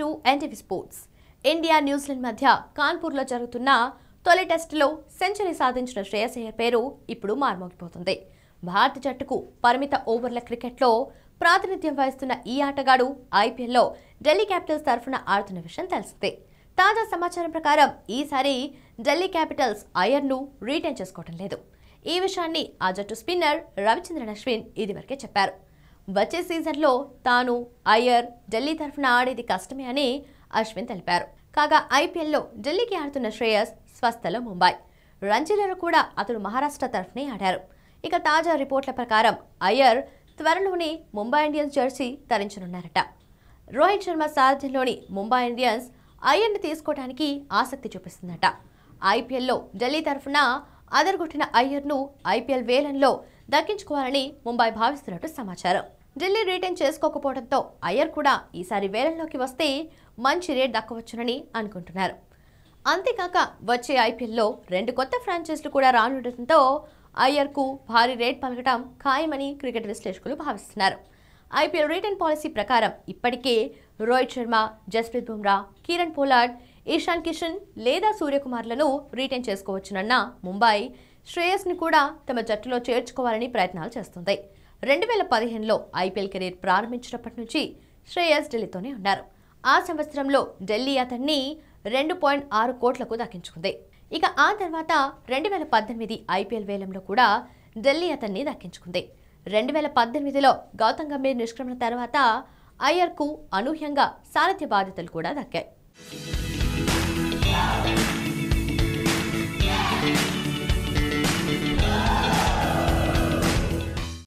to NTV sports India New Zealand మధ్య కాన్పూర్లో జరుగుతున్న తొలి టెస్టులో సెంచరీ సాధించిన శ్రేయస్ అయ్యర్ పేరు ఇప్పుడు మార్మోగిపోతుంది భారత జట్టుకు పరిమిత ఓవర్ల క్రికెట్లో ప్రాతినిధ్యం వహిస్తున్న ఈ ఆటగాడు ఐపీఎల్లో ఢిల్లీ క్యాపిటల్స్ తరఫున ఆడుతున్న విషయం తెలిసిందే తాజా సమాచారం ప్రకారం ఈసారి ఢిల్లీ క్యాపిటల్స్ అయ్యర్ను రీటైన్ చేసుకోవటం లేదు ఈ విషయాన్ని ఆ జట్టు స్పిన్నర్ రవిచంద్రన్ అశ్విన్ ఇదివరకే చెప్పారు వచ్చే సీజన్లో తాను అయ్యర్ ఢిల్లీ తరఫున ఆడేది కష్టమే అని అశ్విన్ తెలిపారు కాగా ఐపీఎల్లో ఢిల్లీకి ఆడుతున్న శ్రేయస్ స్వస్థల ముంబై రంజీలలో కూడా అతడు మహారాష్ట్ర తరఫునే ఆడారు ఇక తాజా రిపోర్ట్ల ప్రకారం అయ్యర్ త్వరలోనే ముంబై ఇండియన్స్ జెర్సీ ధరించనున్నారట రోహిత్ శర్మ సారథ్యంలోని ముంబై ఇండియన్స్ అయ్యర్ని తీసుకోవడానికి ఆసక్తి చూపిస్తుందట ఐపీఎల్లో ఢిల్లీ తరఫున అదరగొట్టిన అయ్యర్ను ఐపీఎల్ వేలంలో దక్కించుకోవాలని ముంబై భావిస్తున్నట్టు సమాచారం ఢిల్లీ రిటర్న్ చేసుకోకపోవడంతో అయ్యర్ కూడా ఈసారి వేలంలోకి వస్తే మంచి రేట్ దక్కవచ్చునని అనుకుంటున్నారు అంతేకాక వచ్చే ఐపీఎల్లో రెండు కొత్త ఫ్రాంచైజీలు కూడా రానుండటంతో అయ్యర్కు భారీ రేట్ పలకటం ఖాయమని క్రికెట్ విశ్లేషకులు భావిస్తున్నారు ఐపీఎల్ రిటర్న్ పాలసీ ప్రకారం ఇప్పటికే రోహిత్ శర్మ జస్ప్రీత్ బుమ్రా కిరణ్ పోలార్డ్ ఈశాన్ కిషన్ లేదా సూర్యకుమార్లను రిటైన్ చేసుకోవచ్చునన్న ముంబై శ్రేయస్ని కూడా తమ జట్టులో చేర్చుకోవాలని ప్రయత్నాలు చేస్తుంది రెండు వేల పదిహేనులో ఐపీఎల్ కెరీర్ ప్రారంభించినప్పటి నుంచి శ్రేయస్ ఢిల్లీతోనే ఉన్నారు ఆ సంవత్సరంలో ఢిల్లీ అతన్ని రెండు పాయింట్ ఆరు కోట్లకు దక్కించుకుంది ఇక ఆ తర్వాత రెండు వేల పద్దెనిమిది ఐపీఎల్ వేలంలో కూడా ఢిల్లీ అతన్ని దక్కించుకుంది రెండు వేల పద్దెనిమిదిలో గౌతమ్ గంభీర్ నిష్క్రమణ తర్వాత అయ్యర్కు అనూహ్యంగా సారథ్య బాధ్యతలు కూడా దక్కాయి